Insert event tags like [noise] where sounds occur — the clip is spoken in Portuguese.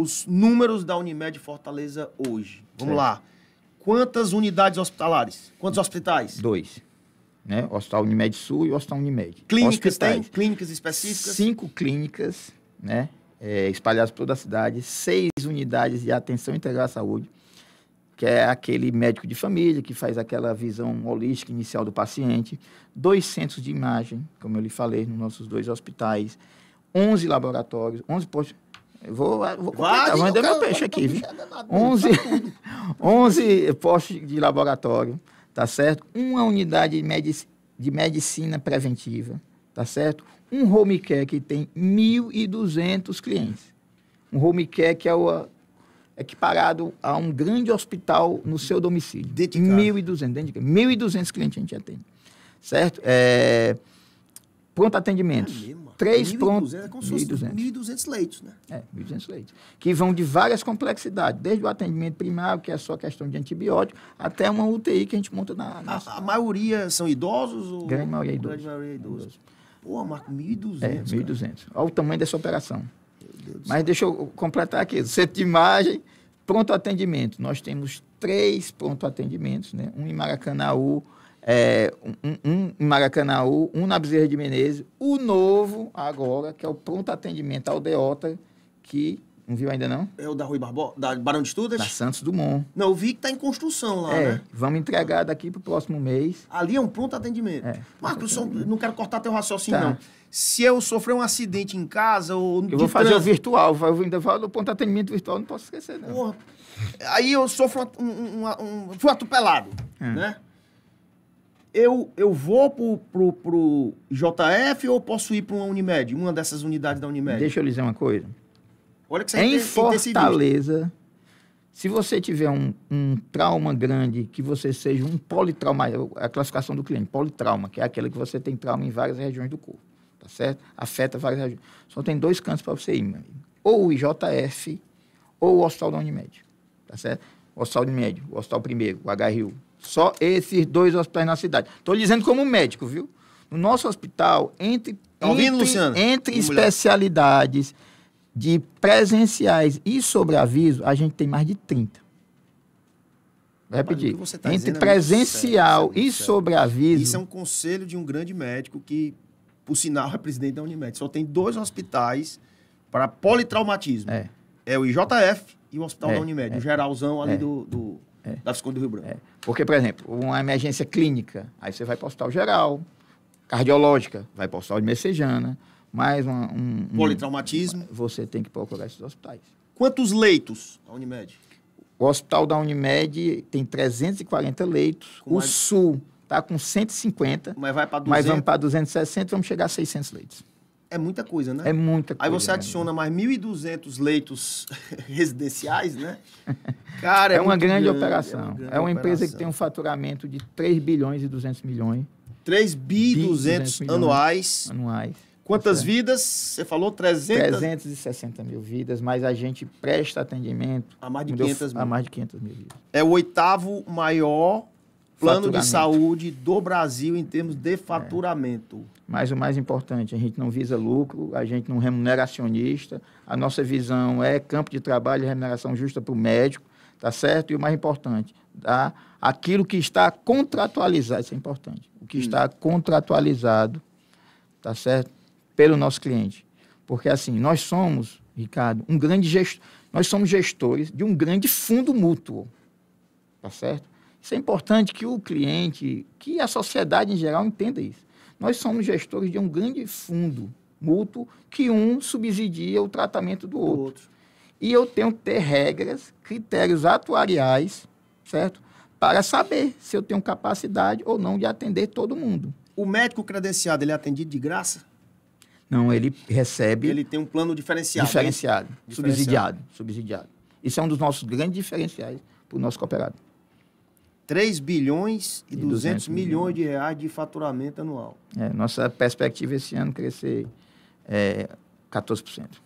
os números da Unimed Fortaleza hoje. Vamos certo. lá. Quantas unidades hospitalares? Quantos hospitais? Dois. Né? Hospital Unimed Sul e Hospital Unimed. Clínicas hospitais. tem? Clínicas específicas? Cinco clínicas, né? É, espalhadas por toda a cidade. Seis unidades de atenção integral à saúde, que é aquele médico de família que faz aquela visão holística inicial do paciente. Dois centros de imagem, como eu lhe falei, nos nossos dois hospitais. onze laboratórios, onze postos Vou, ah, vou completar, vou meu peixe aqui. Viu? 11, 11 postos de laboratório, tá certo? Uma unidade de, medic, de medicina preventiva, tá certo? Um home care que tem 1.200 clientes. Um home care que é o equiparado a um grande hospital no seu domicílio. Dentro de 1.200, dentro de 1.200 clientes a gente atende, certo? É, pronto atendimento. É três pontos. É 1.200 leitos, né? É, 1.200 leitos. Que vão de várias complexidades, desde o atendimento primário, que é só questão de antibiótico, até uma UTI que a gente monta na. na... A, a, maioria são idosos? Ou... Grande maioria é idoso. Grande maioria é idoso. É Pô, Marco, 1.200. É, 1.200. Olha o tamanho dessa operação. Mas deixa eu completar aqui: centro de imagem, pronto atendimento. Nós temos três pronto atendimentos, né? Um em Maracanãú, é, um, um em Maracanaú, um na Bezerra de Menezes, o novo agora, que é o pronto atendimento ao Deota, que não viu ainda, não? É o da Rui Barbosa? Da Barão de Estudas? Da Santos Dumont. Não, eu vi que está em construção lá, é, né? Vamos entregar daqui para o próximo mês. Ali é um pronto atendimento. É, Marcos, só, não quero cortar teu raciocínio, tá. não. Se eu sofrer um acidente em casa ou... Eu vou fazer trânsito... o virtual. Eu ainda falo do ponto atendimento virtual, não posso esquecer, não. Porra. Aí eu sofro um... um, um, um fui atropelado, é. né? eu, eu vou pro, pro, pro JF ou posso ir para uma Unimed, uma dessas unidades da Unimed? Deixa eu lhe dizer uma coisa. Olha que você é Em é Fortaleza, se você tiver um, um trauma grande, que você seja um politrauma, a classificação do cliente, politrauma, que é aquela que você tem trauma em várias regiões do corpo, tá certo? Afeta várias regiões. Só tem dois cantos para você ir, meu amigo. Ou o IJF ou o Hospital da Unimed, tá certo? O Hospital Unimed, o Hospital Primeiro, o HRU, só esses dois hospitais na cidade. Estou dizendo como médico, viu? No nosso hospital, entre, tá ouvindo, entre, entre especialidades de presenciais e sobreaviso, a gente tem mais de 30. Vou repetir. Tá entre é presencial é e sobreaviso. Isso é um conselho de um grande médico que, por sinal, [laughs] é presidente da Unimed. Só tem dois hospitais para politraumatismo. É. é o IJF e o Hospital é, da Unimed, o é. geralzão ali é. do, do é. Da Visconde do Rio Branco. É. Porque, por exemplo, uma emergência clínica, aí você vai para o Hospital Geral, cardiológica, vai para o Hospital de Messejana, mais um, um... Politraumatismo. Você tem que procurar esses hospitais. Quantos leitos a Unimed? O hospital da Unimed tem 340 leitos. Com o mais... Sul está com 150. Mas vai para 200. Mas vamos para 260, vamos chegar a 600 leitos é muita coisa, né? É muita coisa. Aí você é adiciona né? mais 1.200 leitos [laughs] residenciais, né? Cara, é, é uma grande, grande, operação. É uma, é uma empresa que tem um faturamento de 3 bilhões e 200 milhões. 3 bilhões e 200 anuais. Anuais. Quantas certo. vidas? Você falou 300? 360 mil vidas, mas a gente presta atendimento... A mais de 500 deu, mil. A mais de 500 mil vidas. É o oitavo maior plano de saúde do Brasil em termos de faturamento. É. Mas o mais importante, a gente não visa lucro, a gente não remunera acionista, a nossa visão é campo de trabalho e remuneração justa para o médico, tá certo? E o mais importante, tá? aquilo que está contratualizado, isso é importante, o que hum. está contratualizado, tá certo? Pelo nosso cliente. Porque assim, nós somos, Ricardo, um grande gestor, nós somos gestores de um grande fundo mútuo, tá certo? Isso é importante que o cliente, que a sociedade em geral entenda isso. Nós somos gestores de um grande fundo mútuo que um subsidia o tratamento do, outro. outro. E eu tenho que ter regras, critérios atuariais, certo? Para saber se eu tenho capacidade ou não de atender todo mundo. O médico credenciado, ele é atendido de graça? Não, ele recebe. Ele tem um plano diferenciado. É diferenciado, subsidiado, subsidiado. Isso é um dos nossos grandes diferenciais para o nosso cooperado. 3 bilhões e, e 200, 200 milhões, de reais de faturamento anual. É, nossa perspectiva esse ano é crescer é, 14%.